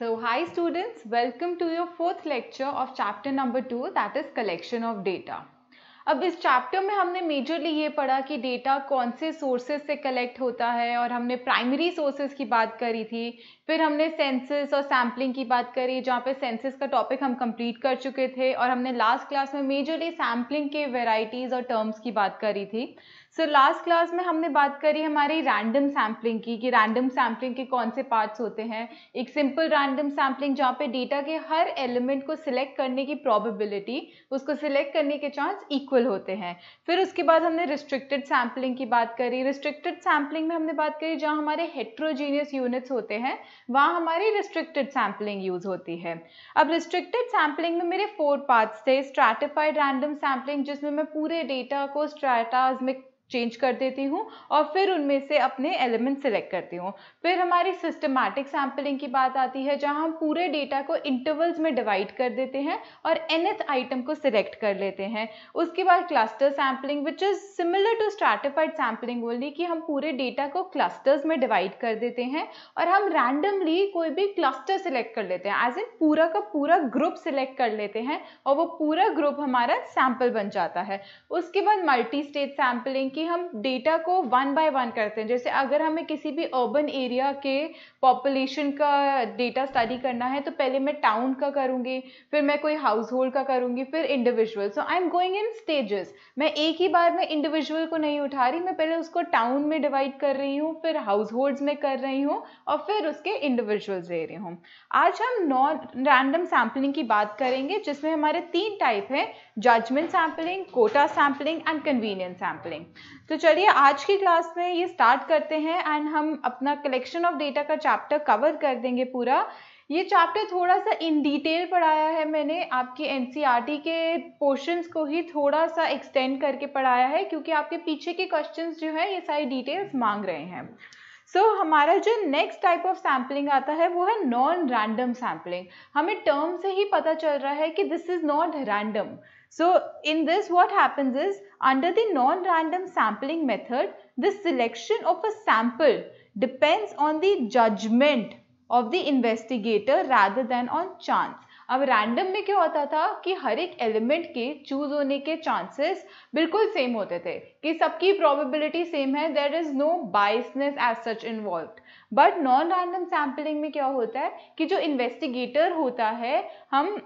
So hi students, welcome to your fourth lecture of chapter number two that is collection of data. अब इस chapter में हमने majorly ये पढ़ा कि डेटा कौन से सोर्सेज से कलेक्ट होता है और हमने प्राइमरी सोर्सेज की बात करी थी फिर हमने सेंसेस और सैम्पलिंग की बात करी जहाँ पे सेंसेस का टॉपिक हम कंप्लीट कर चुके थे और हमने लास्ट क्लास में मेजरली सैम्पलिंग के वेराइटीज़ और टर्म्स की बात करी थी सो लास्ट क्लास में हमने बात करी हमारी रैंडम सैम्पलिंग की कि रैंडम सैम्पलिंग के कौन से पार्ट्स होते हैं एक सिंपल रैंडम सैम्पलिंग जहाँ पे डेटा के हर एलिमेंट को सिलेक्ट करने की प्रोबेबिलिटी उसको सिलेक्ट करने के चांस इक्वल होते हैं फिर उसके बाद हमने रिस्ट्रिक्टेड सैम्पलिंग की बात करी रिस्ट्रिक्टेड सैम्पलिंग में हमने बात करी जहाँ हमारे हेट्रोजीनियस यूनिट्स होते हैं वहाँ हमारी रिस्ट्रिक्टेड सैम्पलिंग यूज होती है अब रिस्ट्रिक्टेड सैम्पलिंग में मेरे फोर पार्ट्स थे स्ट्रैटिफाइड रैंडम सैम्पलिंग जिसमें मैं पूरे डेटा को स्ट्रैटाज में चेंज कर देती हूँ और फिर उनमें से अपने एलिमेंट सेलेक्ट करती हूँ फिर हमारी सिस्टमैटिक सैम्पलिंग की बात आती है जहाँ हम पूरे डेटा को इंटरवल्स में डिवाइड कर देते हैं और एनथ आइटम को सिलेक्ट कर लेते हैं उसके बाद cluster sampling which is similar to stratified sampling बोलनी कि हम पूरे डेटा को क्लस्टर्स में डिवाइड कर देते हैं और हम रैंडमली कोई भी क्लस्टर सिलेक्ट कर लेते हैं एज इन पूरा का पूरा ग्रुप सिलेक्ट कर लेते हैं और वो पूरा ग्रुप हमारा सैम्पल बन जाता है उसके बाद मल्टी स्टेट सैम्पलिंग की कि हम डेटा को वन बाय वन करते हैं जैसे अगर हमें किसी भी अर्बन एरिया के पॉपुलेशन का डेटा स्टडी करना है तो पहले मैं टाउन का करूँगी फिर मैं कोई हाउस होल्ड का करूँगी फिर individual so I am going in stages मैं एक ही बार में इंडिविजुअल को नहीं उठा रही मैं पहले उसको टाउन में डिवाइड कर रही हूँ फिर हाउस होल्ड्स में कर रही हूँ और फिर उसके इंडिविजुअल्स दे रही हूँ आज हम नॉन रैंडम सैम्पलिंग की बात करेंगे जिसमें हमारे तीन टाइप हैं judgment sampling quota sampling and convenience sampling तो चलिए आज की क्लास में ये स्टार्ट करते हैं एंड हम अपना कलेक्शन ऑफ डेटा का चैप्टर कवर कर देंगे पूरा ये चैप्टर थोड़ा सा इन डिटेल पढ़ाया है मैंने आपके एन e के पोर्शंस को ही थोड़ा सा एक्सटेंड करके पढ़ाया है क्योंकि आपके पीछे के क्वेश्चंस जो है ये सारी डिटेल्स मांग रहे हैं सो so, हमारा जो नेक्स्ट टाइप ऑफ सैम्पलिंग आता है वो है नॉन रैंडम सैम्पलिंग हमें टर्म से ही पता चल रहा है कि this is not random So in this what happens is under the non-random sampling method, the selection of a sample depends on the judgment of the investigator rather than on chance. अब random में क्या होता था कि हर एक element के choose होने के चांसेस बिल्कुल सेम होते थे कि सबकी प्रोबेबिलिटी सेम है there is no biasness as such involve but non random sampling में क्या होता है कि जो इन्वेस्टिगेटर होता है हम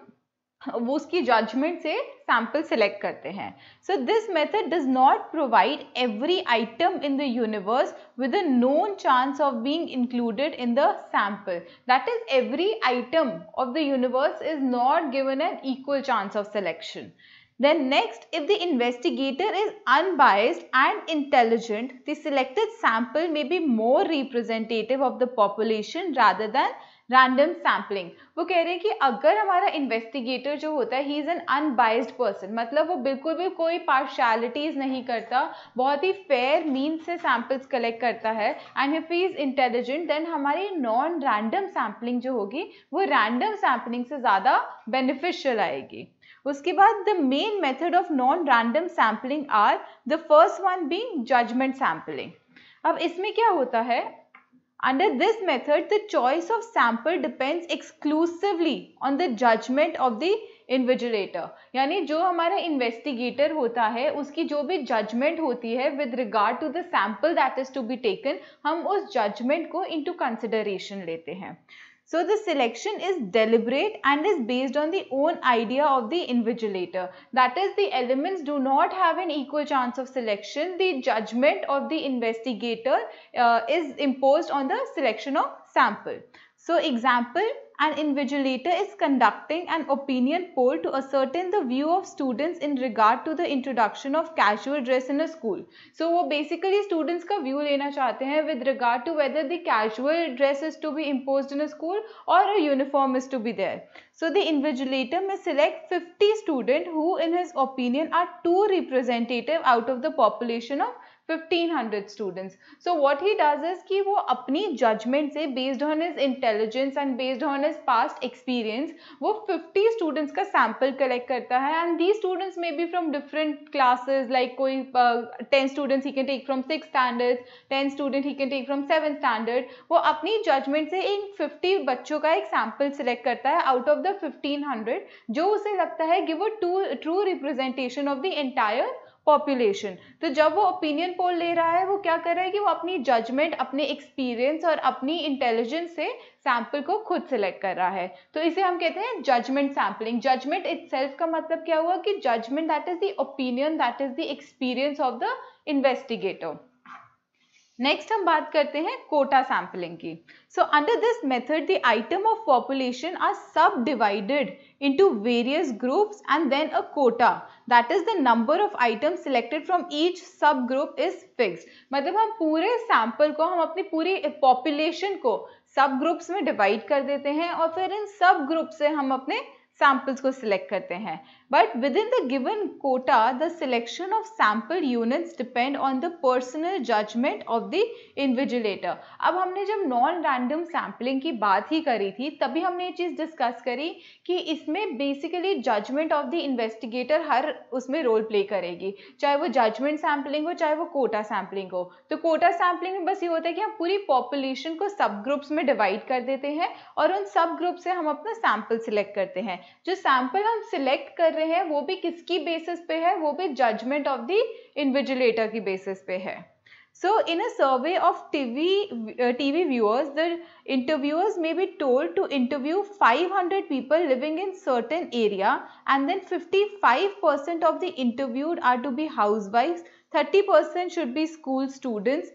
वो उसकी जजमेंट से सैम्पल सिलेक्ट करते हैं so this method does not provide every item in the universe with a known chance of being included in the sample that is every item of the universe is not given an equal chance of selection Then next, if the investigator is unbiased and intelligent, the selected sample may be more representative of the population rather than random sampling वो कह रहे हैं कि अगर हमारा investigator जो होता है he is an unbiased person मतलब वो बिल्कुल भी कोई पार्शलिटीज़ नहीं करता बहुत ही फेयर मीन से सैम्पल्स कलेक्ट करता है and if he is intelligent then हमारी नॉन रैंडम सैम्पलिंग जो होगी वो रैंडम सैम्पलिंग से ज़्यादा बेनिफिशियल आएगी उसके बाद the main method of non random sampling are the first one be judgment sampling अब इसमें क्या होता है Under this method, the choice of sample depends exclusively on the judgment of the invigilator यानी जो हमारा इन्वेस्टिगेटर होता है उसकी जो भी जजमेंट होती है with regard to the sample that is to be taken हम उस जजमेंट को इनटू कंसिडरेशन लेते हैं So the selection is deliberate and is based on the own idea of the invigilator. That is the elements do not have an equal chance of selection. The judgment of the investigator uh, is imposed on the selection of sample. So example an invigilator is conducting an opinion poll to ascertain the view of students in regard to the introduction of casual dress in a school. So वो basically students का view लेना चाहते हैं with regard to whether the casual dress is to be imposed in a school or a uniform is to be there. So the invigilator may select 50 students who in his opinion are too representative out of the population of 1500 students. So what he does is कि वो अपनी judgment से based on his intelligence and based on his past experience वो 50 students का sample collect करता है and these students may be from different classes like कोई uh, 10 students he can take from 6 standards 10 student he can take from 7 standard वो अपनी judgment से इन 50 बच्चों का एक sample select करता है out of the 1500 जो उसे लगता है give a true true representation of the entire population तो जब वो ओपिनियन पोल ले रहा है वो क्या कर रहा है कि वो अपनी जजमेंट अपने एक्सपीरियंस और अपनी इंटेलिजेंस से सैंपल को खुद सिलेक्ट कर रहा है तो इसे हम कहते हैं जजमेंट सैम्पलिंग जजमेंट इट का मतलब क्या हुआ कि judgment that is the opinion that is the experience of the investigator next हम बात करते हैं कोटा सैम्पलिंग की so under this method the item of population are subdivided into various groups and then a quota that is the number of item selected from each subgroup is fixed मतलब हम पूरे sample को हम अपनी पूरी population को सब groups में डिवाइड कर देते हैं और फिर इन सब ग्रुप से हम अपने सैम्पल्स को सिलेक्ट करते हैं but within the given quota the selection of sample units depend on the personal judgment of the invigilator अब हमने जब नॉन रैंडम सैंपलिंग की बात ही करी थी तभी हमने ये चीज़ डिस्कस करी कि इसमें basically judgment of the investigator हर उसमें रोल प्ले करेगी चाहे वो जजमेंट सैम्पलिंग हो चाहे वो कोटा सैम्पलिंग हो तो कोटा सैम्पलिंग में बस ये होता है कि हम पूरी पॉपुलेशन को सब ग्रुप्स में डिवाइड कर देते हैं और उन सब ग्रुप से हम अपना सैंपल सिलेक्ट करते हैं जो सैंपल हम सिलेक्ट कर रहे हैं वो भी किसकी बेसिस पे है वो भी जजमेंट ऑफ द इन्विजुलेटर की बेसिस पे है So in a survey of TV, uh, TV viewers, the interviewers may be told to interview 500 people living in certain area and then 55% of the interviewed are to be housewives, 30% should be school students,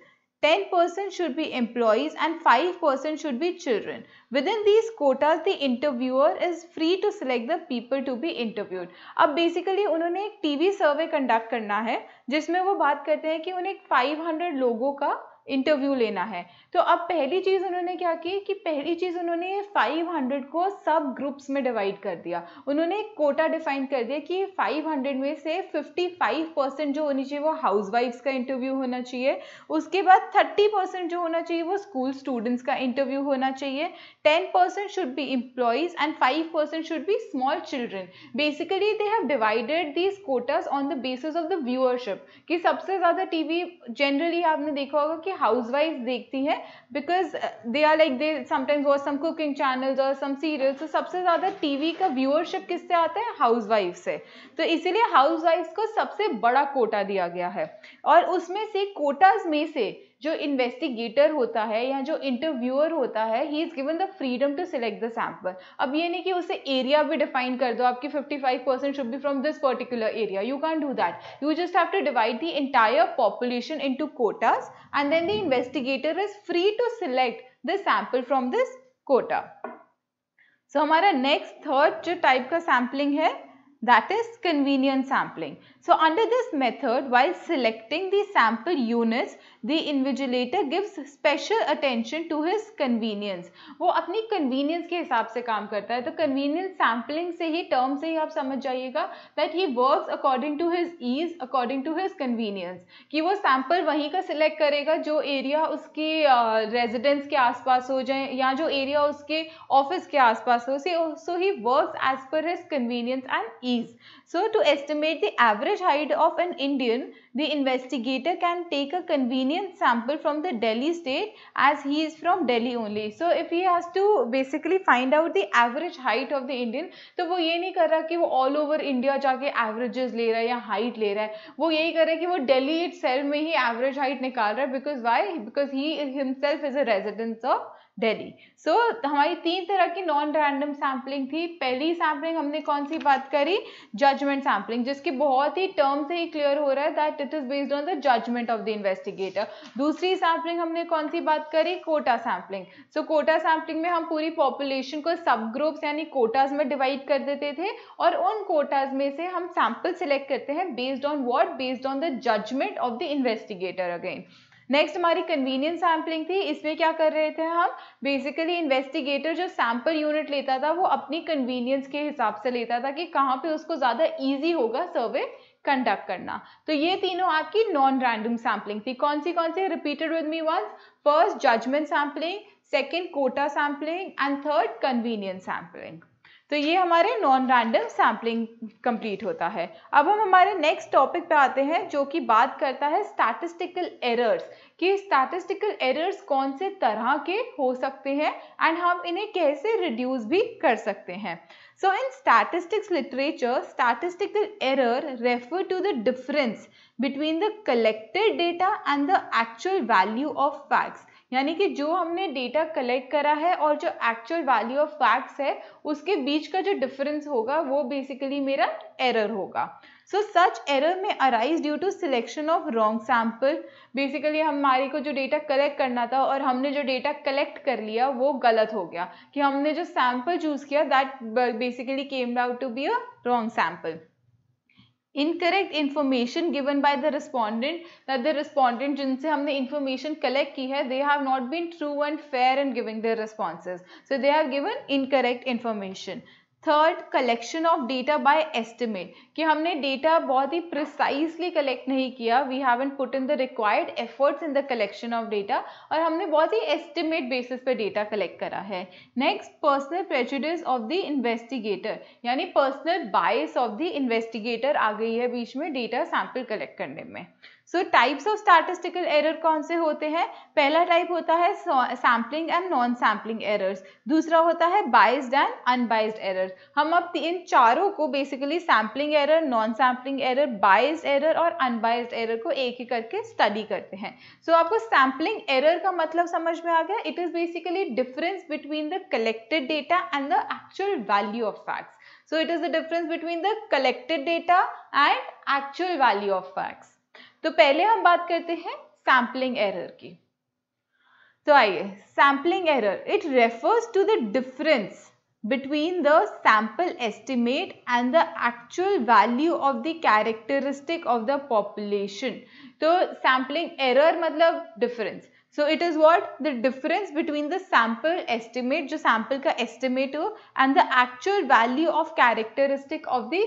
10% should be employees and 5% should be children. Within these quotas, the interviewer is free to select the people to be interviewed. ab basically unhone ek tv survey conduct karna hai jisme wo baat karte hain ki unhe 500 logo ka interview लेना है तो अब पहली चीज़ उन्होंने क्या की कि पहली चीज़ उन्होंने 500 को सब ग्रुप्स में डिवाइड कर दिया उन्होंने एक कोटा डिफाइन कर दिया कि 500 में से 55 परसेंट जो होनी चाहिए वो हाउसवाइफ्स का इंटरव्यू होना चाहिए उसके बाद 30 परसेंट जो होना चाहिए वो स्कूल स्टूडेंट्स का इंटरव्यू होना चाहिए 10 percent should be employees and five percent should be small children basically they have divided these quotas on the basis of the viewership कि सबसे ज़्यादा टीवी जनरली आपने देखा होगा कि हाउसवाइफ देखती है because they are like they sometimes watch some cooking channels और सम सीरियल्स तो सबसे ज़्यादा टीवी का व्यूअरशिप किससे आता है हाउस वाइफ से तो इसीलिए हाउसवाइफ्स को सबसे बड़ा कोटा दिया गया है और उसमें से कोटाज में से जो इन्वेस्टिगेटर होता है या जो इंटरव्यूअर होता है he is given the freedom to select the sample अब ये नहीं कि उसे एरिया भी डिफाइन कर दो आपकी 55% five should be from this particular area you can do that you just have to divide the entire population into quotas and then the investigator is free to select the sample from this quota so हमारा next third जो type का sampling है that is convenient sampling So under this method, while selecting the sample units, the invigilator gives special attention to his convenience. wo apni convenience ke hisab se kaam karta hai to convenience sampling se hi term se hi aap samajh jayega that he works according to his ease, according to his convenience ki wo sample wahi ka select karega jo area उसके residence ke aas आसपास ho jaye ya jo area uske office ke aas आसपास ho so he works as per his convenience and ease. So to estimate the average height of an Indian, the investigator can take a convenient sample from the Delhi state as he is from Delhi only. So if he has to basically find out the average height of the Indian, to wo ye nahi kar raha ki wo all over India ja ke averages le raha hai ya height le raha hai wo yahi kar raha hai ki wo Delhi itself mein hi average height nikal raha hai because why? Because he himself is a resident of Delhi so so, हमारी तीन तरह की non random sampling थी पहली sampling हमने कौन सी बात करी जजमेंट सैम्पलिंग जिसकी बहुत ही टर्म से ही क्लियर हो रहा है that it is based on the judgement of the investigator दूसरी सैम्पलिंग हमने कौन सी बात करी quota sampling so quota sampling में हम पूरी पॉपुलेशन को सब ग्रुप्स यानी कोटाज में डिवाइड कर देते थे और उन कोटाज में से हम सैम्पल सिलेक्ट करते हैं based on what based on the judgement of the investigator again next हमारी कन्वीनियंस सैम्पलिंग थी इसमें क्या कर रहे थे हम बेसिकली इन्वेस्टिगेटर जो सैम्पल यूनिट लेता था वो अपनी कन्वीनियंस के हिसाब से लेता था कि कहाँ पे उसको ज़्यादा ईजी होगा सर्वे कंडक्ट करना तो ये तीनों आपकी नॉन रैंडम सैम्पलिंग थी कौन सी कौन सी repeated with me once first judgment sampling second quota sampling and third convenience sampling तो ये हमारे नॉन रैंडम सैम्पलिंग कंप्लीट होता है अब हम हमारे नेक्स्ट टॉपिक पे आते हैं जो कि बात करता है स्टैटिस्टिकल एरर्स कि स्टैटिस्टिकल एरर्स कौन से तरह के हो सकते हैं एंड हम इन्हें कैसे रिड्यूस भी कर सकते हैं so in statistics literature statistical error refer to the difference between the collected data and the actual value of facts यानी कि जो हमने डेटा कलेक्ट करा है और जो एक्चुअल वैल्यू ऑफ फैक्ट्स है उसके बीच का जो डिफरेंस होगा वो बेसिकली मेरा एरर होगा सो सच एरर में arise due to selection of wrong sample basically हमारे को जो डेटा कलेक्ट करना था और हमने जो डेटा कलेक्ट कर लिया वो गलत हो गया कि हमने जो सैम्पल चूज़ किया that basically came out to be a wrong sample incorrect information given by the respondent that the respondent jinse humne information collect ki hai they have not been true and fair in giving their responses so they have given incorrect information third collection of data by estimate कि हमने data बहुत ही precisely collect नहीं किया we haven't put in the required efforts in the collection of data और हमने बहुत ही एस्टिमेट बेसिस पे डेटा कलेक्ट करा है next personal prejudice of the investigator यानी personal bias of the investigator आ गई है बीच में डेटा सैम्पल कलेक्ट करने में so types of statistical error कौन से होते हैं पहला टाइप होता है sampling and non sampling errors दूसरा होता है बाइस्ड एंड अनबाइस्ड एरर्स हम अब इन चारों को basically sampling error non sampling error biased error और अनबाइस्ड एरर को एक ही करके स्टडी करते हैं सो so, आपको सैम्पलिंग एरर का मतलब समझ में आ गया it is basically difference between the collected data and the actual value of facts so it is the difference between the collected data and actual value of facts तो पहले हम बात करते हैं सैम्पलिंग एरर की तो आइए sampling error it refers to the difference between the sample estimate and the actual value of the characteristic of the population तो सैम्पलिंग एरर मतलब difference so it is what the difference between the sample estimate जो sample का estimate हो and the actual value of characteristic of the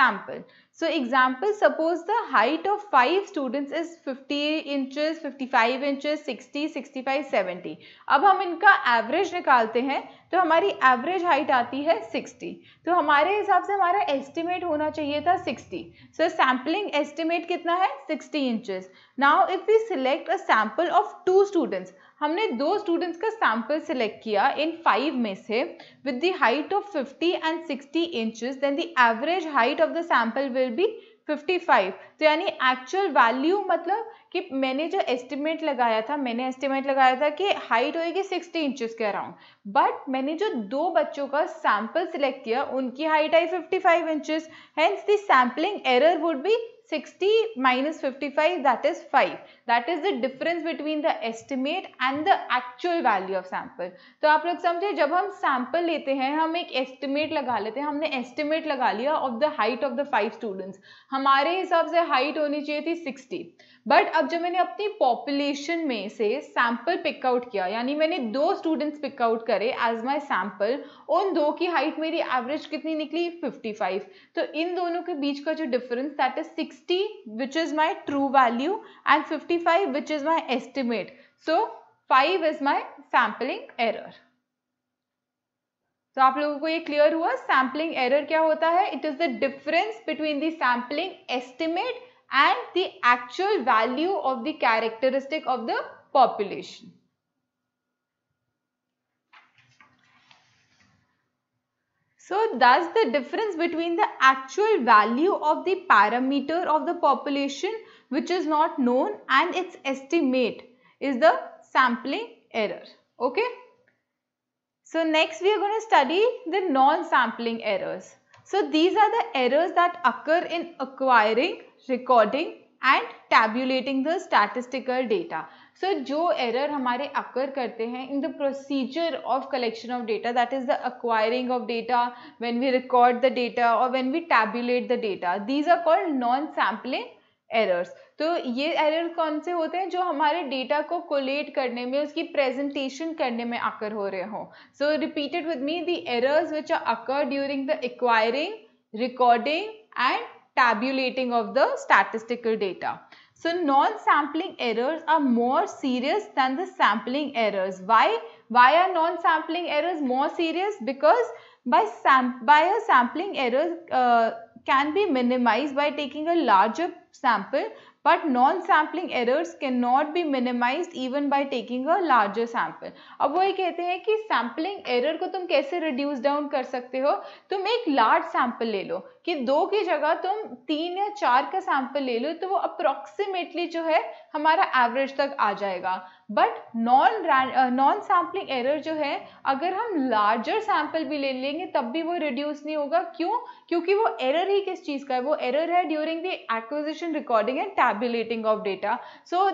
sample so example suppose the height of five students is fifty inches 55 inches 60 65 70 अब हम इनका average निकालते हैं तो हमारी एवरेज हाइट आती है सिक्सटी तो हमारे हिसाब से हमारा एस्टिमेट होना चाहिए था सिक्सटी सो सैम्पलिंग एस्टिमेट कितना है sixty inches now if you select a sample of two students हमने दो स्टूडेंट्स का सैम्पल सिलेक्ट किया इन फाइव में से with the height of 50 and 60 inches then the average height of the sample will be 55 तो यानी एक्चुअल वैल्यू मतलब कि मैंने जो एस्टिमेट लगाया था मैंने एस्टिमेट लगाया था कि हाइट होएगी 60 इंचेस के अराउंड बट मैंने जो दो बच्चों का सैंपल सिलेक्ट किया उनकी हाइट आई 55 inches hence the sampling error would be 60 minus 55 that is 5 that is the difference between the estimate and the actual value of sample तो आप लोग समझे जब हम sample लेते हैं हम एक estimate लगा लेते हैं हमने estimate लगा लिया of the height of the five students हमारे हिसाब से height होनी चाहिए थी 60 बट अब जब मैंने अपनी पॉपुलेशन में से सैंपल पिकआउट किया यानी मैंने दो स्टूडेंट्स पिकआउट करे एज माई सैंपल उन दो की हाइट मेरी एवरेज कितनी निकली 55 तो इन दोनों के बीच का जो difference that is 60 which is my true value and 55 which is my estimate so five is my sampling error तो आप लोगों को ये क्लियर हुआ सैम्पलिंग एरर क्या होता है it is the difference between the sampling estimate and the actual value of the characteristic of the population. So thus the difference between the actual value of the parameter of the population which is not known and its estimate is the sampling error. Okay. So next we are going to study the non-sampling errors. So these are the errors that occur in acquiring recording and tabulating the statistical data so जो error हमारे occur करते हैं in the procedure of collection of data that is the acquiring of data when we record the data और when we tabulate the data these are called non sampling errors तो ये error कौन से होते हैं जो हमारे डेटा को कोलेट करने में उसकी प्रेजेंटेशन करने में आकर हो रहे हो so repeated with me the errors which are occur during the acquiring recording and tabulating of the statistical data. So non-sampling errors are more serious than the sampling errors. Why? Why are non-sampling errors more serious? Because by, sam by a sampling error uh, can be minimized by taking a larger sample but non-sampling errors cannot be minimized even by taking a larger sample. अब वो ये कहते हैं कि sampling error को तुम कैसे reduce down कर सकते हो तुम एक large sample ले लो कि दो की जगह तुम तीन या चार का सैंपल ले लो तो वो अप्रॉक्सीमेटली जो है हमारा एवरेज तक आ जाएगा but non non sampling error जो है अगर हम लार्जर सैंपल भी ले लेंगे तब भी वो रिड्यूस नहीं होगा क्यों क्योंकि वो एरर ही किस चीज़ का है वो एरर है during the acquisition recording and tabulating of data so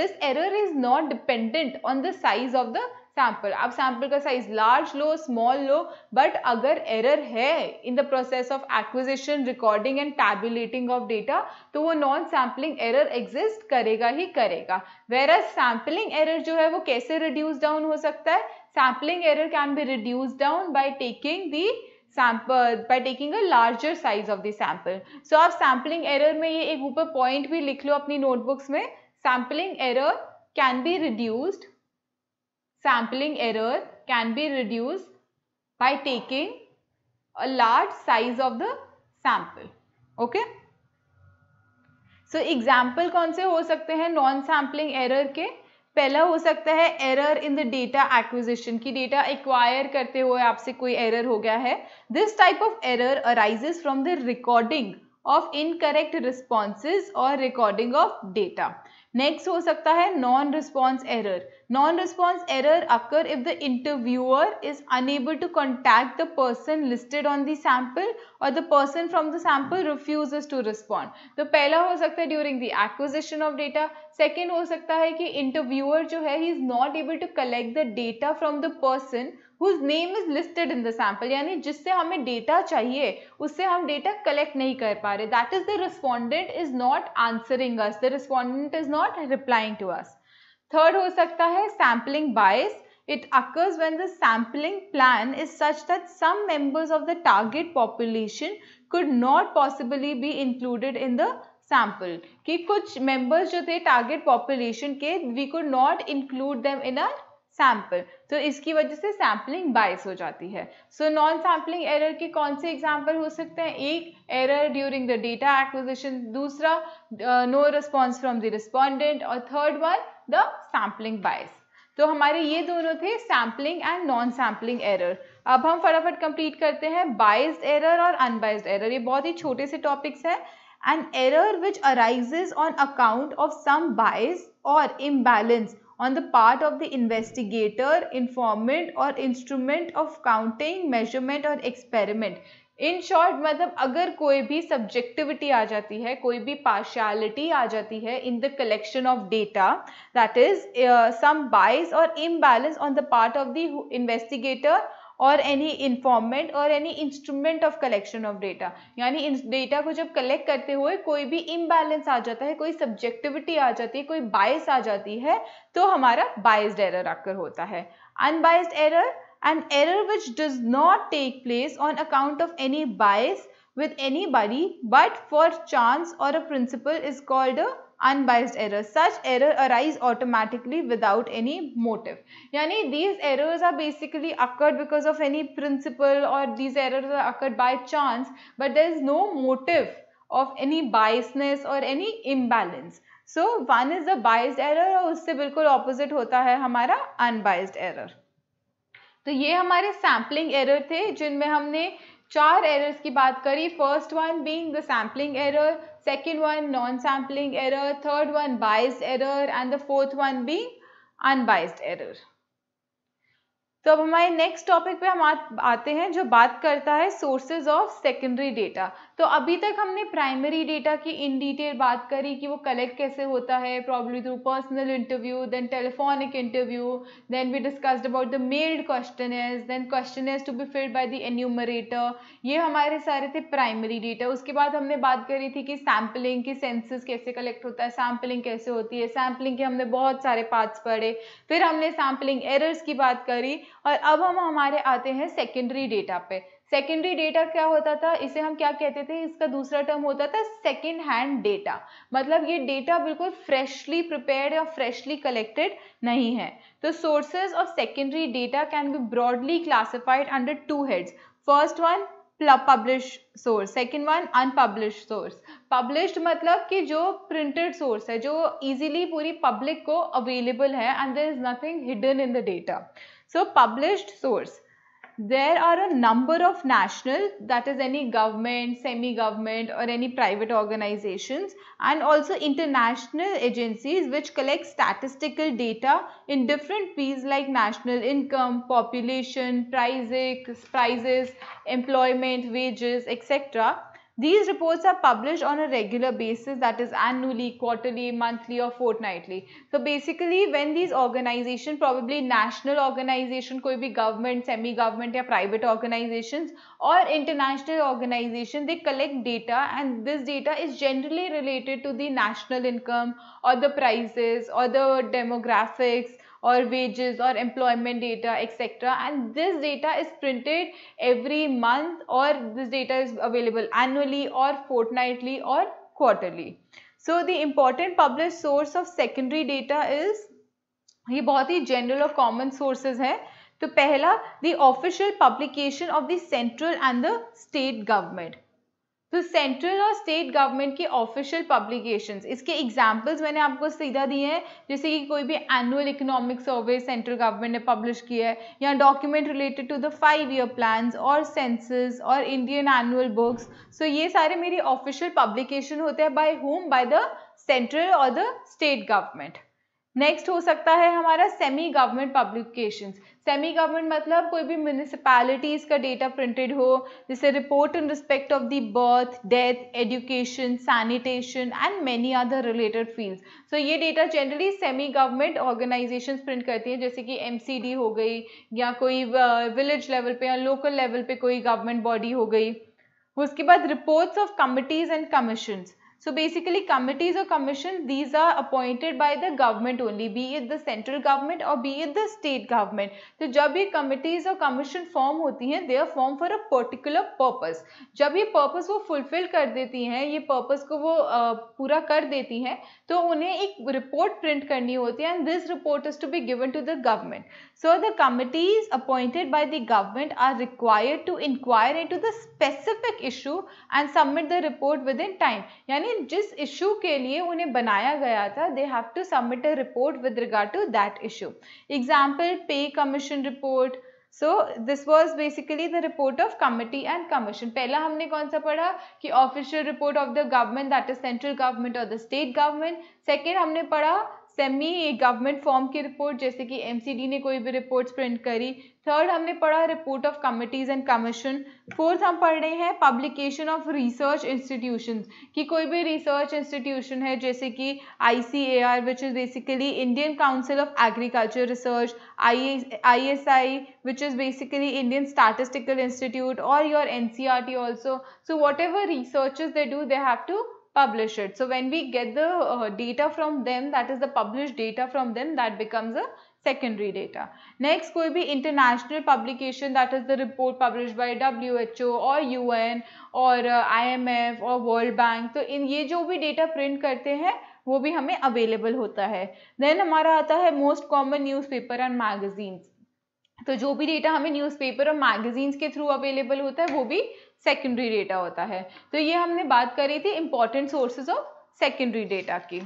this error is not dependent on the size of the sample अब सैंपल का साइज लार्ज लो स्मॉल लो बट अगर एरर है in the process of acquisition recording and tabulating of data तो वो non sampling error exist करेगा ही करेगा वेर एज सैम्पलिंग एरर जो है वो कैसे रिड्यूस डाउन हो सकता है sampling error can be reduce down by taking the sample by taking a larger size of the sample. So आप sampling एरर में ये एक ऊपर पॉइंट भी लिख लो अपनी नोटबुक्स में sampling error can be reduced sampling error can be reduced by taking a large size of the sample. Okay? So so, example कौन से हो सकते हैं नॉन सैम्पलिंग एरर के पहला हो सकता है error in the data acquisition की डेटा एक्वायर करते हुए आपसे कोई एरर हो गया है this type of error arises from the recording of incorrect responses और रिकॉर्डिंग ऑफ डेटा नेक्स्ट हो सकता है non response error non response error occur if the interviewer is unable to contact the person listed on the sample और the person from the sample refuse to respond तो पहला हो सकता है during the acquisition of data second हो सकता है कि इंटरव्यूअर जो है he is not able to collect the data from the person whose name is listed in the sample यानी जिससे हमें डेटा चाहिए उससे हम डेटा कलेक्ट नहीं कर पा रहे that is the respondent is not answering us the respondent is not replying to us third हो सकता है sampling bias It occurs when the sampling plan is such that some members of the target population could not possibly be included in the sample. कि कुछ members जो थे target population के we could not include them in our sample तो इसकी वजह से sampling बाइस हो जाती है सो नॉन सैम्पलिंग एरर के कौन से एग्जाम्पल हो सकते हैं एक error during the data acquisition दूसरा no response from the respondent और third one the sampling bias तो हमारे ये दोनों थे sampling and non sampling error अब हम फटाफट कंप्लीट करते हैं बाइस्ड एरर और अनबाइस्ड एरर ये बहुत ही छोटे से टॉपिक्स हैं and error which arises on account of some bias और imbalance on the part of the investigator, informant or instrument of counting, measurement or experiment. In short मतलब अगर कोई भी सब्जेक्टिविटी आ जाती है कोई भी पार्शियलिटी आ जाती है in the collection of data that is some bias और imbalance on the part of the investigator और एनी इन्फॉर्मेंट और any instrument of collection of data यानी डेटा को जब कलेक्ट करते हुए कोई भी इम्बैलेंस आ जाता है कोई सब्जेक्टिविटी आ जाती है कोई बायस आ जाती है तो हमारा बायस्ड एरर आकर होता है unbiased error an error which does not take place on account of any bias with anybody but for chance or a principle is called a unbiased errors. Such error arise automatically without any motive. Yani these errors are basically occurred because of any principle or these errors are occurred by chance but there is no motive of any biasness or any imbalance. So one is the biased error और उससे बिल्कुल opposite होता है हमारा unbiased error. तो ये हमारे sampling error थे जिनमें हमने चार एरर्स की बात करी first one being the sampling error second one non sampling error third one biased error and the fourth one being unbiased error तो अब हमारे नेक्स्ट टॉपिक पे हम आते हैं जो बात करता है सोर्सेज ऑफ सेकेंडरी डेटा तो अभी तक हमने प्राइमरी डेटा की इन डिटेल बात करी कि वो कलेक्ट कैसे होता है problem through personal interview then telephonic interview then we discussed about the mailed question then question to be filled by the enumerator ये हमारे सारे थे प्राइमरी डेटा उसके बाद हमने बात करी थी कि सैम्पलिंग की सेंसेस कैसे कलेक्ट होता है सैम्पलिंग कैसे होती है सैम्पलिंग के हमने बहुत सारे पार्ट्स पढ़े फिर हमने सैम्पलिंग एरर्स की बात करी और अब हम हमारे आते हैं सेकेंडरी डेटा पे सेकेंडरी डेटा क्या होता था इसे हम क्या कहते थे इसका दूसरा टर्म होता था सेकेंड हैंड डेटा मतलब ये डेटा बिल्कुल फ्रेशली प्रिपेयर्ड या फ्रेशली कलेक्टेड नहीं है तो sources of secondary data can be broadly classified under two heads first one publish source second one unpublish source published मतलब कि जो प्रिंटेड सोर्स है जो इजिली पूरी पब्लिक को अवेलेबल है and there is nothing hidden in the data So published source. There are a number of national that is any government, semi-government or any private organizations and also international agencies which collect statistical data in different fields like national income, population, prices, prices, employment, wages, etc these reports are published on a regular basis that is annually, quarterly, monthly or fortnightly. So basically when these organization probably national organization koi bhi government, semi-government or private organizations or international organization they collect data and this data is generally related to the national income or the prices or the demographics or wages or employment data etc and this data is printed every month or this data is available annually or fortnightly or quarterly. So the important published source of secondary data is ये बहुत ही general और common sources हैं तो पहला the official publication of the central and the state government. तो central और state government के official publications इसके एग्जांपल्स मैंने आपको सीधा दिए हैं जैसे कि कोई भी annual economic survey central government ने पब्लिश किया है या document related to the five year plans और सेंसस और इंडियन एनुअल बुक्स सो ये सारे मेरी ऑफिशियल पब्लिकेशन होते हैं by whom by the central और द स्टेट गवर्नमेंट नेक्स्ट हो सकता है हमारा semi government publications semi government मतलब कोई भी म्यूनिसपैलिटीज़ का डेटा प्रिंटेड हो जैसे report in respect of the birth death education sanitation and many other related fields so ये data generally semi government organisation print करती हैं जैसे कि एम हो गई या कोई विलेज लेवल पर या लोकल लेवल पे कोई गवर्नमेंट बॉडी हो गई उसके बाद reports of committees and commissions So basically committees or commissions, these are appointed by the government only, be it the central government or be it the state government. The जब ये committees or commission form होती हैं, they are formed for a particular purpose. जब ये purpose वो fulfill कर देती हैं, ये purpose को वो uh, पूरा कर देती हैं, तो उन्हें एक report print करनी होती है and this report is to be given to the government. So the committees appointed by the government are required to inquire into the specific issue and submit the report within time. यानी यानी जिस issue के लिए उन्हें बनाया गया था they have to submit a report with regard to that issue example pay commission report so this was basically the report of committee and commission पहला हमने कौन सा पढ़ा कि official report of the government that is central government और the state government second हमने पढ़ा semi government form की रिपोर्ट जैसे कि एमसीडी ने कोई भी रिपोर्ट्स प्रिंट करी थर्ड हमने पढ़ा report of committees and commission fourth हम पढ़ रहे हैं पब्लिकेशन ऑफ रिसर्च इंस्टीट्यूशन कि कोई भी रिसर्च इंस्टीट्यूशन है जैसे कि I C A R which is basically Indian council of agriculture research I I S I which is basically Indian statistical institute और your N C R T also so whatever researches they do they have to publish it. So when we get the uh, data from them, that is the published data from them, that becomes a secondary data. Next, koi bhi international publication, that is the report published by WHO or UN or uh, IMF or World Bank, so in ye jo bhi data print karte hain वो भी हमें available होता है then हमारा आता है most common newspaper and magazines तो जो भी डेटा हमें न्यूज़पेपर और मैगजीन्स के थ्रू अवेलेबल होता है वो भी सेकेंडरी डेटा होता है तो ये हमने बात करी थी important sources of secondary data की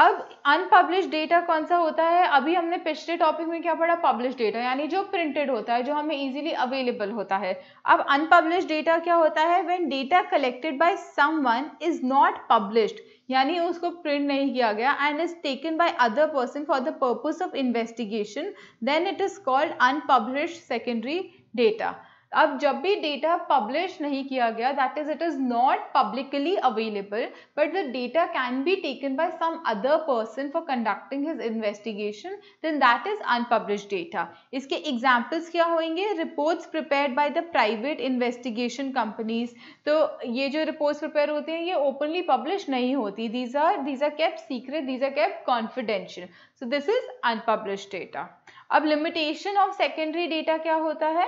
अब अनपब्लिश डेटा कौन सा होता है अभी हमने पिछले टॉपिक में क्या पढ़ा पब्लिश डेटा यानी जो प्रिंटेड होता है जो हमें इजीली अवेलेबल होता है अब अनपब्लिश डेटा क्या होता है when data collected by someone is not published यानी उसको प्रिंट नहीं किया गया and is taken by other person for the purpose of investigation then it is called unpublish secondary data अब जब भी डेटा पब्लिश नहीं किया गया that is it is not publicly available but the data can be taken by some other person for conducting his investigation then that is unpublish data इसके examples क्या होंगे reports prepare by the private investigation companies तो ये जो reports prepare होती हैं ये openly publish नहीं होती these are these are kept secret these are kept confidential so this is unpublish data अब लिमिटेशन ऑफ सेकेंडरी डेटा क्या होता है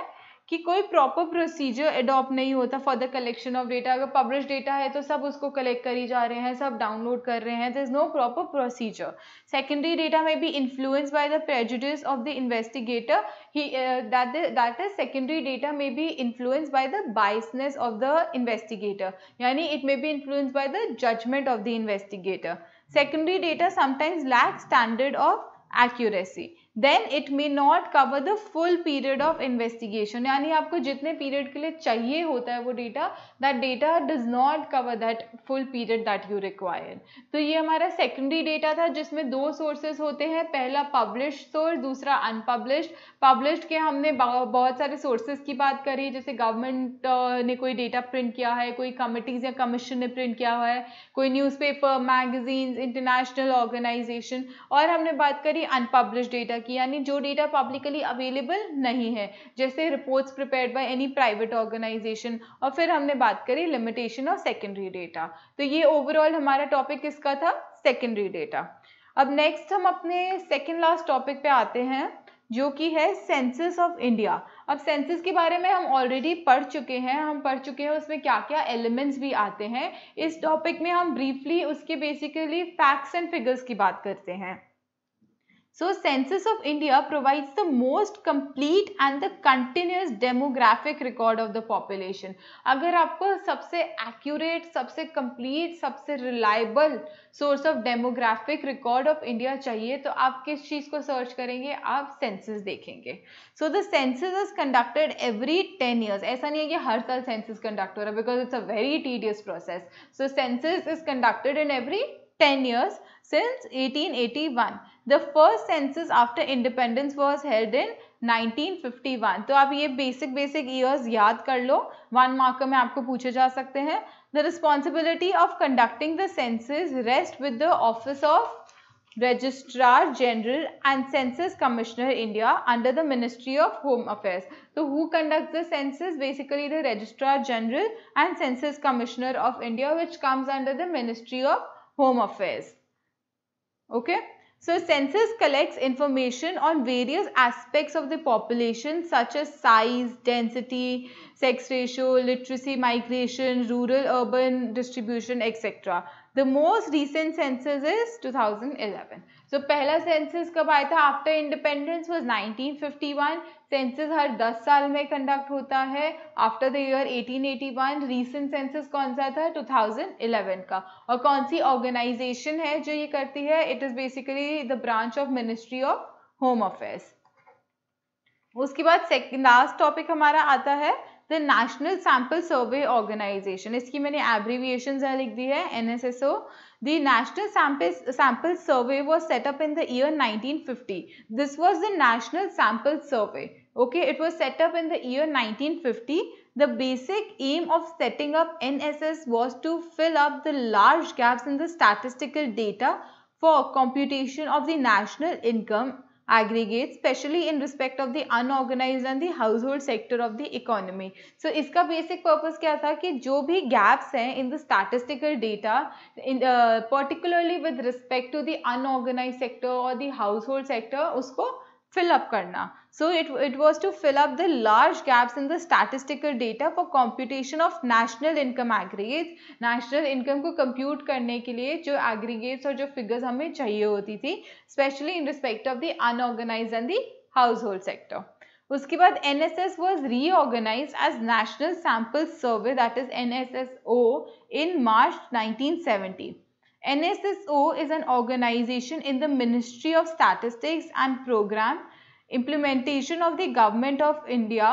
कि कोई प्रॉपर प्रोसीजर एडॉप्ट नहीं होता for the collection of data अगर पब्लिश डेटा है तो सब उसको कलेक्ट करी जा रहे हैं सब डाउनलोड कर रहे हैं the is no proper procedure secondary data में भी influence by the prejudice of the investigator ही दैट इज सेकेंडरी डेटा में भी influence by the biasness of the investigator यानी इट मे भी influence by the judgement of the investigator secondary data sometimes lack standard of accuracy then it may not cover the full period of investigation यानी आपको जितने period के लिए चाहिए होता है वो data that data does not cover that full period that you require तो ये हमारा सेकेंडरी डेटा था जिसमें दो सोर्सेज होते हैं पहला पब्लिश सोर्स दूसरा अनपब्लिश्ड पब्लिश्ड के हमने बहुत सारे सोर्सेज की बात करी जैसे गवर्नमेंट ने कोई डेटा प्रिंट किया है कोई कमिटीज या कमीशन ने प्रिंट किया हुआ है कोई न्यूज़पेपर मैगजीन्स इंटरनेशनल ऑर्गेनाइजेशन और हमने बात करी अनपब्लिश डेटा की की यानी जो डेटा पब्लिकली अवेलेबल नहीं है जैसे reports prepared by any private organization और फिर हमने बात करी लिमिटेशन ऑफ सेकेंडरी डेटा तो ये ओवरऑल हमारा टॉपिक किसका था सेकेंडरी डेटा अब नेक्स्ट हम अपने सेकेंड लास्ट टॉपिक पे आते हैं जो कि है सेंसस ऑफ इंडिया अब सेंसस के बारे में हम ऑलरेडी पढ़ चुके हैं हम पढ़ चुके हैं उसमें क्या क्या एलिमेंट्स भी आते हैं इस टॉपिक में हम ब्रीफली उसके बेसिकली फैक्ट्स एंड फिगर्स की बात करते हैं So Census of India provides the most complete and the continuous demographic record of the population. अगर आपको सबसे accurate, सबसे complete, सबसे reliable source of demographic record of India चाहिए तो आप किस चीज़ को search करेंगे आप census देखेंगे So the census is conducted every 10 years. ऐसा नहीं है कि हर साल census conduct हो रहा है because it's a very tedious process. So census is conducted in every 10 years since 1881. The first census after independence was held in 1951. तो आप ये basic basic years याद कर लो One marker में आपको पूछे जा सकते हैं The responsibility of conducting the census rests with the office of Registrar General and Census Commissioner India under the Ministry of Home Affairs. So who conducts the census? Basically the Registrar General and Census Commissioner of India which comes under the Ministry of Home Affairs. Okay. So census collects information on various aspects of the population such as size, density, sex ratio, literacy, migration, rural, urban distribution, etc. The most recent census is 2011. So so, पहला census कब आया था after independence was 1951 census हर 10 साल में conduct होता है after the year 1881 recent census कौन सा था 2011 का और कौन सी ऑर्गेनाइजेशन है जो ये करती है it is basically the branch of ministry of home affairs उसके बाद सेकेंड लास्ट टॉपिक हमारा आता है the national sample survey organization इसकी मैंने एब्रीविएशन लिख दी है N S S O The National Sample Survey was set up in the year 1950. This was the National Sample Survey. Okay, it was set up in the year 1950. The basic aim of setting up NSS was to fill up the large gaps in the statistical data for computation of the national income aggregates especially in respect of the unorganized and the household sector of the economy so iska basic purpose kya tha ki jo bhi gaps hain in the statistical data in uh, particularly with respect to the unorganized sector or the household sector usko fill up करना So it, it was to fill up the large gaps in the statistical data for computation of national income aggregates. National income को compute करने के लिए जो aggregates और जो figures हमें चाहिए होती थी especially in respect of the unorganized and the household sector. उसके बाद NSS was reorganized as National Sample Survey, that is NSSO, in March 1970. NSSO is an organization in the Ministry of Statistics and Program implementation of the government of India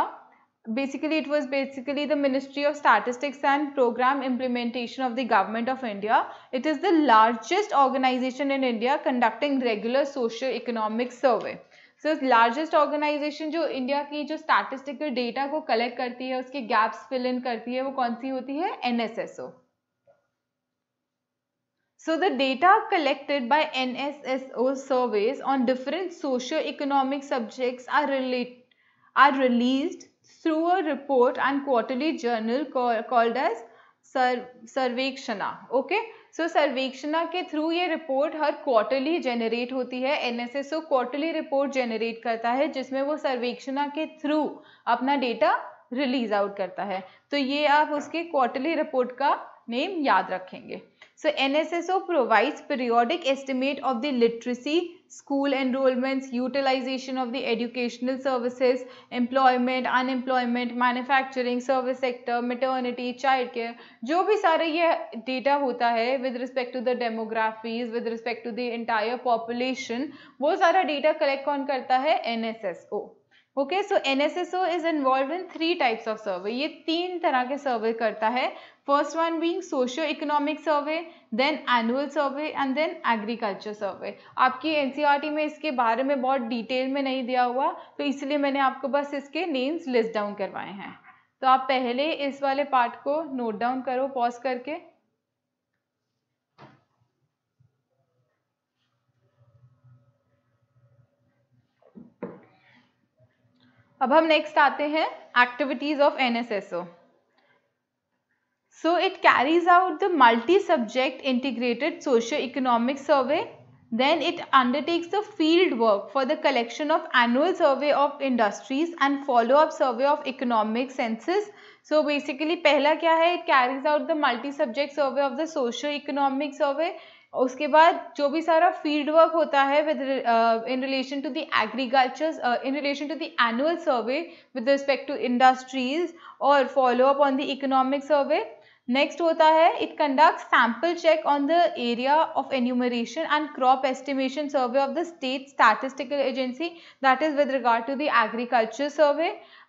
basically it was basically the Ministry of Statistics and Program Implementation of the Government of India. It is the largest organization in India conducting regular socio-economic survey. So so, largest organization जो India की जो statistical data को collect करती है उसके gaps fill in करती है वो कौन सी होती है NSSO So the data collected by NSSO surveys on different socio-economic subjects are, relate, are released through a report and quarterly journal call, called as Sar, Sarvekshana. Okay. So so, Sarvekshana के through ये report हर quarterly generate होती है NSSO quarterly report generate करता है जिसमें वो सर्वेक्षणा के through अपना डेटा रिलीज आउट करता है तो ये आप उसके क्वार्टरली रिपोर्ट का नेम याद रखेंगे So NSSO provides periodic estimate of the literacy, school enrollments, utilization of the educational services, employment, unemployment, manufacturing, service sector, maternity, child care. जो भी सारे ये data होता है with respect to the demographies, with respect to the entire population, वो सारा data collect कौन करता है NSSO. Okay so N S S O is involve in three types of survey ये तीन तरह के सर्वे करता है First one being socio-economic survey, then annual survey and then agriculture survey. आपकी एन e में इसके बारे में बहुत डिटेल में नहीं दिया हुआ तो इसलिए मैंने आपको बस इसके नेम्स लिस्ट डाउन करवाए हैं तो आप पहले इस वाले पार्ट को नोट डाउन करो पॉज करके अब हम नेक्स्ट आते हैं activities of NSSO So it carries out the multi-subject integrated socio-economic survey. Then it undertakes the field work for the collection of annual survey of industries and follow-up survey of economic census. So basically पहला क्या है it carries out the multi-subject survey of the socio-economic survey. उसके बाद जो भी सारा field work होता है with in relation to the agriculture in relation to the annual survey with respect to industries और follow up on the economic survey next होता है it conduct sample check on the area of enumeration and crop estimation survey of the state statistical agency that is with regard to the agriculture survey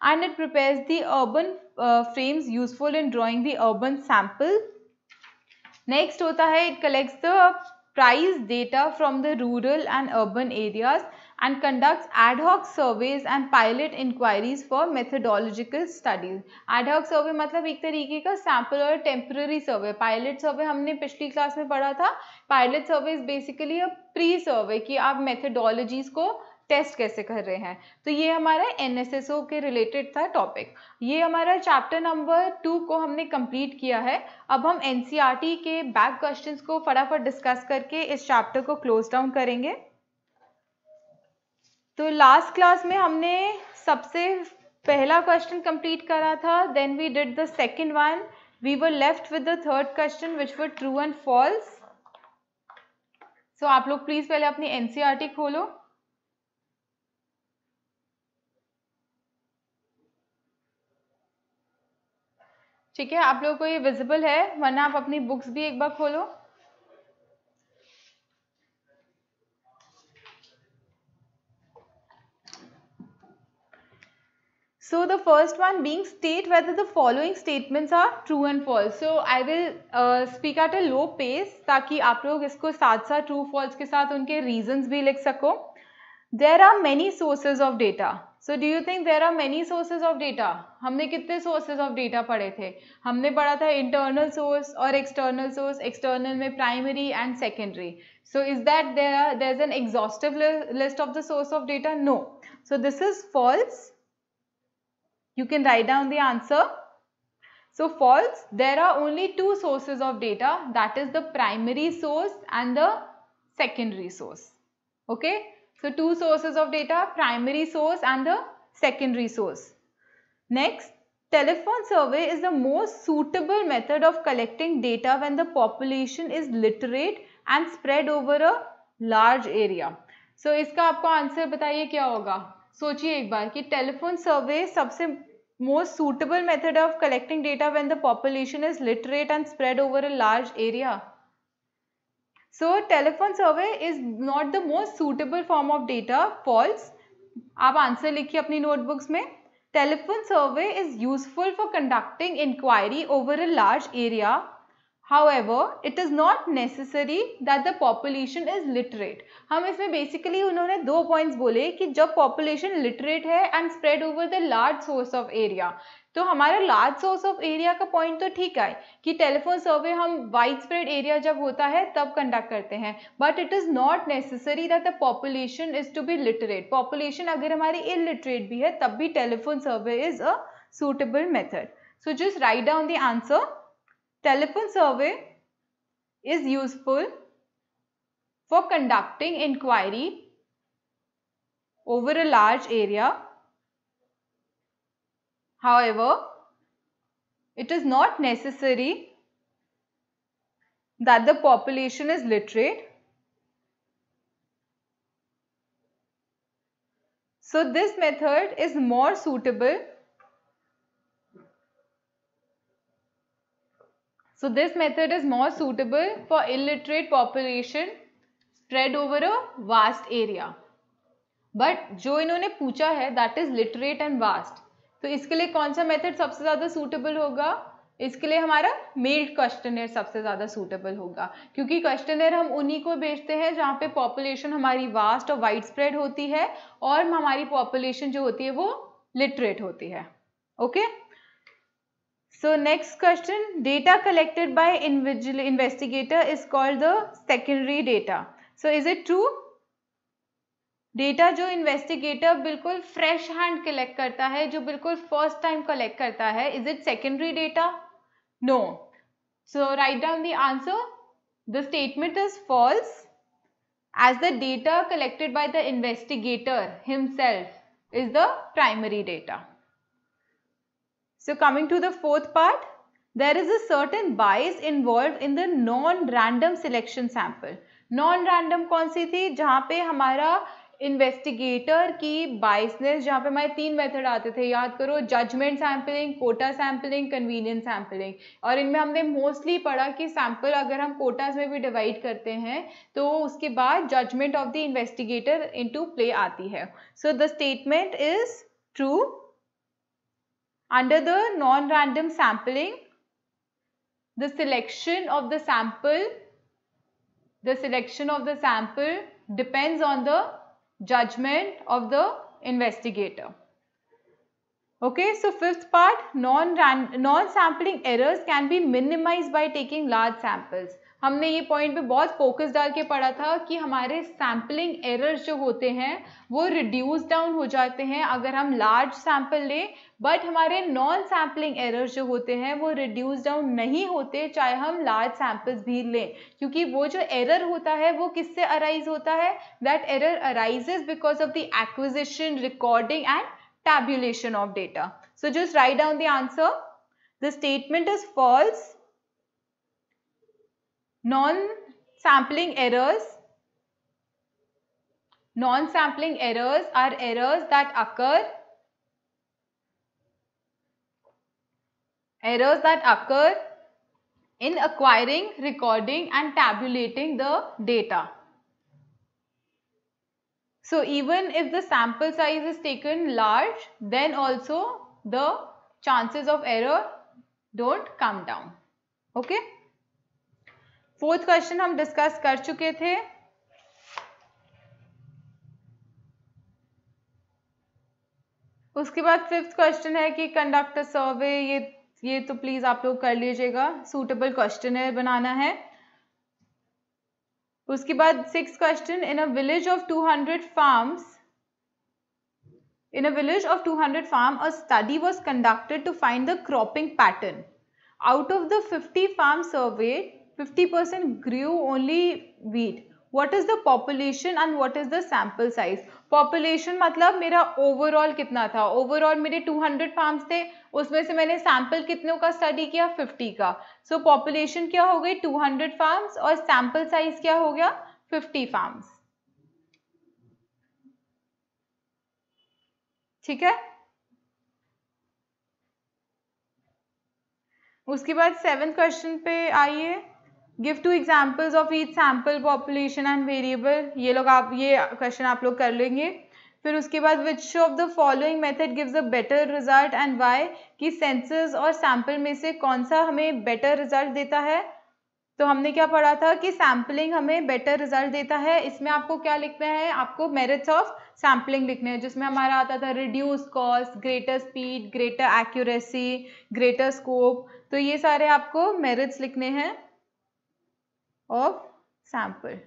and it prepares the urban frames useful in drawing the urban sample next होता है it collects the price data from the rural and urban areas and conducts ad hoc surveys and pilot inquiries for methodological studies. Ad hoc survey मतलब एक तरीके का sample और temporary survey. Pilot survey हमने पिछली class में पढ़ा था. Pilot survey is basically a pre-survey कि आप methodologies को टेस्ट कैसे कर रहे हैं तो ये हमारा एन के रिलेटेड था टॉपिक ये हमारा चैप्टर नंबर टू को हमने कंप्लीट किया है अब हम एन के बैक क्वेश्चंस को फटाफट डिस्कस करके इस चैप्टर को क्लोज डाउन करेंगे तो लास्ट क्लास में हमने सबसे पहला क्वेश्चन कंप्लीट करा था then we did the second one we were left with the third question which were true and false so आप लोग प्लीज पहले अपनी एनसीईआरटी e खोलो ठीक है आप लोगों को ये विजिबल है वरना आप अपनी बुक्स भी एक बार खोलो So the first one being state whether the following statements are true and false. So I will uh, speak at a low pace ताकि आप लोग इसको साथ साथ true false के साथ उनके reasons भी लिख सको There are many sources of data. So do you think there are many sources of data? हमने कितने sources of data पढ़े थे हमने पढ़ा था internal source और external source external में primary and secondary. So is that there there's an exhaustive list of the source of data? No. So this is false. You can write down the answer. So false, there are only two sources of data that is the primary source and the secondary source. Okay, so two sources of data, primary source and the secondary source. Next, telephone survey is the most suitable method of collecting data when the population is literate and spread over a large area. So इसका आपको answer बताइए क्या होगा सोचिए एक बार कि telephone survey सबसे most suitable method of collecting data when the population is literate and spread over a large area. So telephone survey is not the most suitable form of data, false. आप answer लिखिए अपनी notebooks में telephone survey is useful for conducting inquiry over a large area However, it is not necessary that the population is literate. हम इसमें basically उन्होंने दो points बोले कि जब population literate है and spread over the large source of area, तो हमारा लार्ज सोर्स ऑफ एरिया का पॉइंट तो ठीक है कि टेलीफोन सर्वे हम वाइड स्प्रेड एरिया जब होता है तब कंडक्ट करते हैं but it is not necessary that the population is to be literate population अगर हमारी इलिटरेट भी है तब भी telephone survey is a suitable method so just write down the answer Telephone survey is useful for conducting inquiry over a large area. However, it is not necessary that the population is literate. So this method is more suitable So this method is more suitable for illiterate population spread over a vast area. But जो इन्होंने पूछा है that is literate and vast. तो इसके लिए कौन सा method सबसे ज़्यादा suitable होगा इसके लिए हमारा मेल्ड क्वेश्चनर सबसे ज़्यादा सूटेबल होगा क्योंकि क्वेश्चनर हम उन्हीं को भेजते हैं जहाँ पे पॉपुलेशन हमारी वास्ट और वाइड स्प्रेड होती है और हमारी पॉपुलेशन जो होती है वो लिटरेट होती है okay okay? So next question, data collected by individual investigator is called the secondary data. So is it true? Data जो इन्वेस्टिगेटर बिल्कुल फ्रेश हैंड कलेक्ट करता है जो बिल्कुल फर्स्ट टाइम कलेक्ट करता है is it secondary data no so write down the answer the statement is false as the data collected by the investigator himself is the primary data So coming to the fourth part, there is a certain bias involved in the non-random selection sample. Non-random कौन सी थी जहाँ पे हमारा investigator की बाइसनेस जहाँ पे हमारे तीन मेथड आते थे याद करो judgement sampling quota sampling convenience sampling और इनमें हमने मोस्टली पढ़ा कि सैम्पल अगर हम कोटाज में भी डिवाइड करते हैं तो उसके बाद judgement of the investigator into play आती है so the statement is true Under the non-random sampling, the selection of the sample, the selection of the sample depends on the judgment of the investigator. Okay, so fifth part, non-sampling non errors can be minimized by taking large samples. हमने ये point पे बहुत focus डाल के पढ़ा था कि हमारे सैम्पलिंग एरर्स जो होते हैं वो रिड्यूस डाउन हो जाते हैं अगर हम लार्ज सैम्पल लें बट हमारे नॉन सैम्पलिंग एरर्स जो होते हैं वो रिड्यूस डाउन नहीं होते चाहे हम लार्ज सैम्पल्स भी लें क्योंकि वो जो एरर होता है वो किससे अराइज होता है that error arises because of the acquisition recording and tabulation of data so just write down the answer the statement is false Non-sampling errors. Non-sampling errors are errors that occur errors that occur in acquiring, recording and tabulating the data. So even if the sample size is taken large, then also the chances of error don't come down. Okay. Fourth question हम discuss कर चुके थे उसके बाद fifth question है कि conduct सर्वे ये ये तो प्लीज आप लोग कर लीजिएगा सूटेबल क्वेश्चन बनाना है उसके बाद six question in a village of 200 farms in a village of 200 farm a study was conducted to find the cropping pattern out of the 50 farm survey 50% grew only wheat what is the population and what is the sample size population मतलब मेरा overall कितना था overall मेरे 200 farms थे उसमें से मैंने sample कितनों का study किया 50 का so population क्या हो गई 200 farms और sample size क्या हो गया 50 farms ठीक है उसके बाद सेवन क्वेश्चन पे आइए give two examples of each sample population and variable ये लोग आप ये क्वेश्चन आप लोग कर लेंगे फिर उसके बाद which show of the following method gives a better result and why कि सेंसर्स और सैम्पल में से कौन सा हमें बेटर रिजल्ट देता है तो हमने क्या पढ़ा था कि सैम्पलिंग हमें बेटर रिजल्ट देता है इसमें आपको क्या लिखना है आपको मेरिट्स ऑफ सैम्पलिंग लिखने हैं जिसमें हमारा आता था reduce cost greater speed greater accuracy greater scope तो ये सारे आपको मेरिट्स लिखने हैं of sample.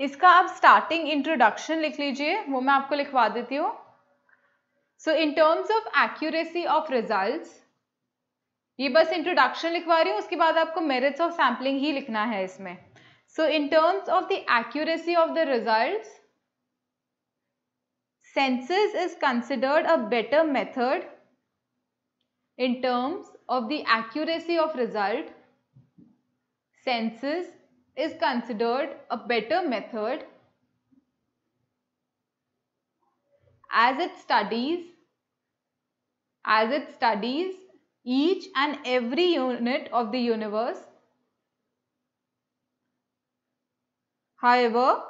इसका आप स्टार्टिंग इंट्रोडक्शन लिख लीजिए वो मैं आपको लिखवा देती हूँ so in terms of accuracy of results ये बस इंट्रोडक्शन लिखवा रही हूँ उसके बाद आपको मेरिट्स ऑफ सैम्पलिंग ही लिखना है इसमें so in terms of the accuracy of the results census is considered a better method in terms of the accuracy of result, census is considered a better method as it studies as it studies each and every unit of the universe. However,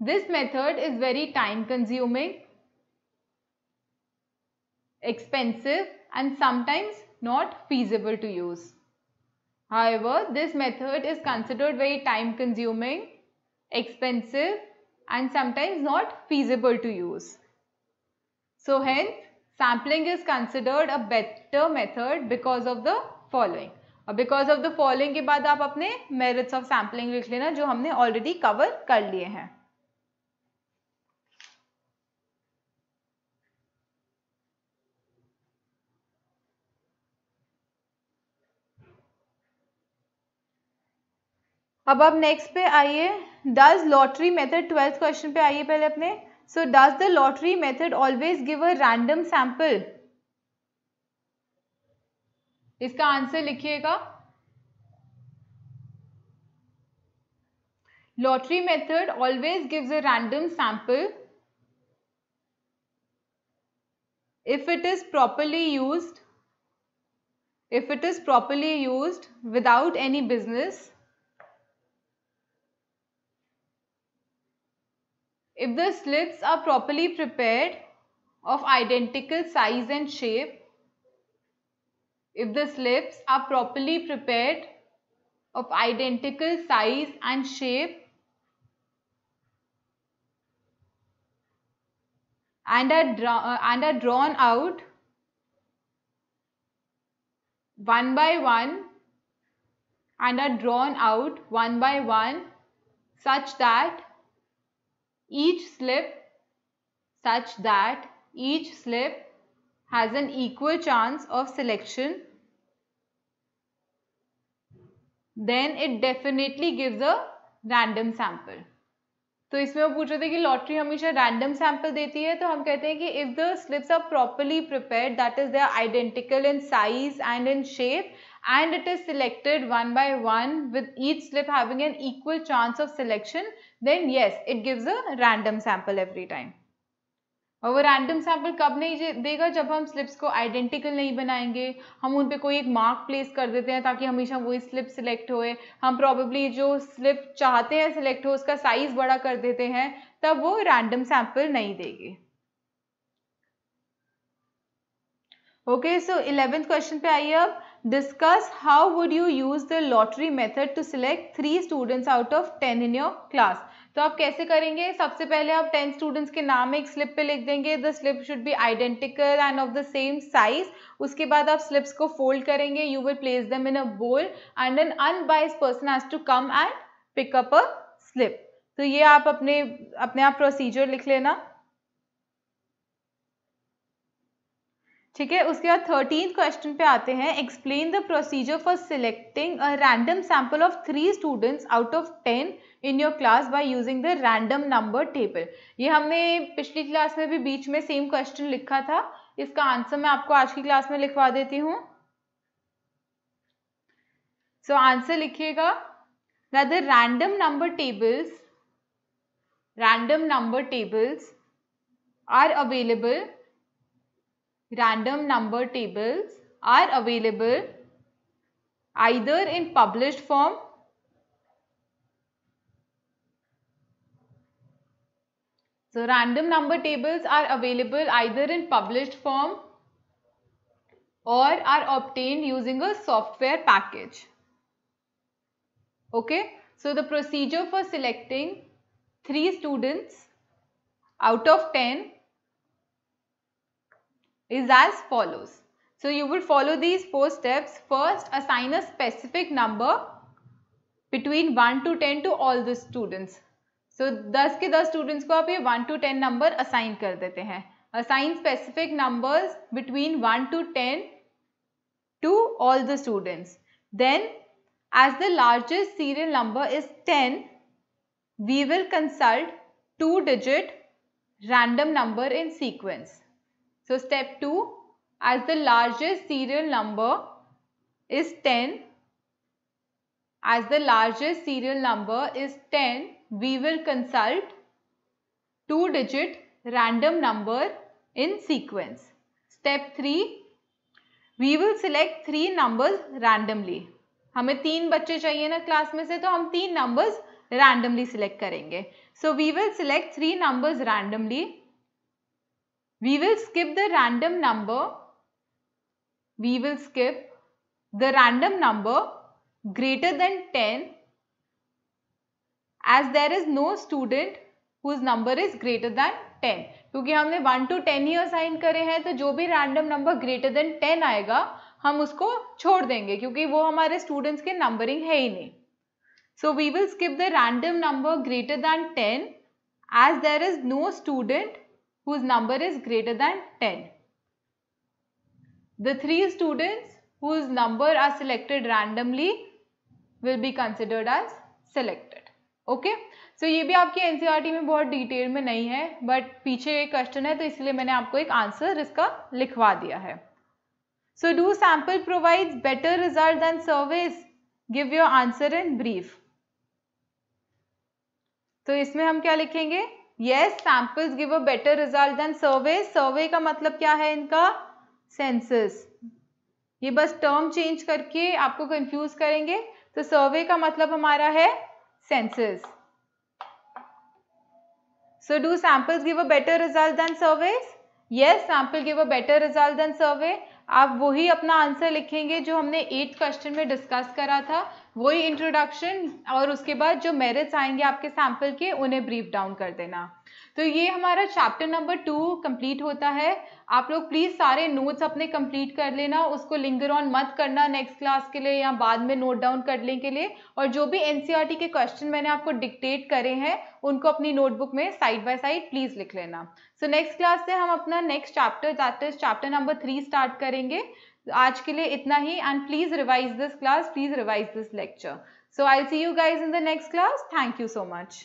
this method is very time consuming, expensive and sometimes not feasible to use. However, this method is considered very time consuming, expensive and sometimes not feasible to use. So hence, sampling is considered a better method because of the following. और because of the following के बाद आप अपने merits of sampling लिख लेना जो हमने already cover कर लिए हैं अब आप नेक्स्ट पे आइए does lottery method twelfth question पे आइए पहले अपने so does the lottery method always give a random sample इसका आंसर लिखिएगा lottery method always gives a random sample if it is properly used if it is properly used without any business If the slits are properly prepared of identical size and shape, if the slips are properly prepared of identical size and shape and are, draw, uh, and are drawn out one by one and are drawn out one by one such that each slip such that each slip has an equal chance of selection then it definitely gives a random sample. So, इसमें वो पूछ रहे थे कि lottery हमेशा random sample देती है, तो हम कहते हैं कि if the slips are properly prepared, that is they are identical in size and in shape, and it is selected one by one, with each slip having an equal chance of selection, then yes it gives a random sample every time और वो random sample कब नहीं देगा जब हम slips को identical नहीं बनाएंगे हम उन पर कोई एक मार्क प्लेस कर देते हैं ताकि हमेशा वही स्लिप सिलेक्ट होए हम प्रॉबेबली जो स्लिप चाहते हैं सिलेक्ट हो उसका साइज बड़ा कर देते हैं तब वो रैंडम सैम्पल नहीं देगी ओके सो इलेवेंथ क्वेश्चन पे आइए अब discuss how would you use the lottery method to select three students out of 10 in your class तो आप कैसे करेंगे सबसे पहले आप 10 स्टूडेंट्स के नाम एक स्लिप पे लिख देंगे the slip should be identical and of the same size उसके बाद आप स्लिप्स को फोल्ड करेंगे you will place them in a bowl and an unbiased person has to come and pick up a slip तो ये आप अपने अपने आप प्रोसीजर लिख लेना ठीक है उसके बाद थर्टीन क्वेश्चन पे आते हैं explain the procedure for selecting a random sample of three students out of ten in your class by using the random number table ये हमने पिछली क्लास में भी बीच में सेम क्वेश्चन लिखा था इसका आंसर मैं आपको आज की क्लास में लिखवा देती हूँ सो आंसर लिखिएगा the random number tables random number tables are available random number tables are available either in published form So random number tables are available either in published form or are obtained using a software package. Okay, so the procedure for selecting 3 students out of 10 is as follows. So you will follow these four steps. First, assign a specific number between 1 to 10 to all the students. So 10 ke 10 students ko आप ये 1 to 10 number assign kar dete hain. Assign specific numbers between 1 to 10 to all the students. Then as the largest serial number is 10, we will consult two digit random number in sequence. So step 2, as the largest serial number is 10, as the largest serial number is 10, we will consult two digit random number in sequence. Step 3, we will select three numbers randomly हमें तीन बच्चे चाहिए ना class में से तो हम तीन नंबर्स रैंडमली सिलेक्ट करेंगे so we will select three numbers randomly We will skip the random number. We will skip the random number greater than 10 as there is no student whose number is greater than 10 kyunki humne 1 to 10 hi assign kare hain to jo bhi random number greater than 10 aayega hum usko chhod denge kyunki wo hamare students ke numbering hai hi nahi so we will skip the random number greater than 10 as there is no student whose number is greater than 10. The three students whose number are selected randomly will be considered as selected. Okay. So so, ये भी आपकी NCERT e में बहुत detail में नहीं है but पीछे एक क्वेश्चन है तो इसलिए मैंने आपको एक आंसर इसका लिखवा दिया है so do sample provides better result than survey give your answer in brief तो इसमें हम क्या लिखेंगे yes samples give a better result than survey survey का मतलब क्या है इनका सेंसस ये बस टर्म चेंज करके आपको कंफ्यूज करेंगे तो सर्वे का मतलब हमारा है census so do samples give a better result than survey yes sample give a better result than survey आप वही अपना आंसर लिखेंगे जो हमने एट क्वेश्चन में डिस्कस करा था वही इंट्रोडक्शन और उसके बाद जो मेरिट्स आएंगे आपके सैम्पल के उन्हें ब्रीफ डाउन कर देना तो ये हमारा चैप्टर नंबर टू कंप्लीट होता है आप लोग प्लीज़ सारे नोट्स अपने कंप्लीट कर लेना उसको लिंगर ऑन मत करना नेक्स्ट क्लास के लिए या बाद में नोट डाउन करने के लिए और जो भी एनसीईआरटी e के क्वेश्चन मैंने आपको डिक्टेट करे हैं उनको अपनी नोटबुक में साइड बाय साइड प्लीज़ लिख लेना सो नेक्स्ट क्लास से हम अपना next chapter that is chapter number three start करेंगे आज के लिए इतना ही and please revise this class please revise this lecture so I see you guys in the next class thank you so much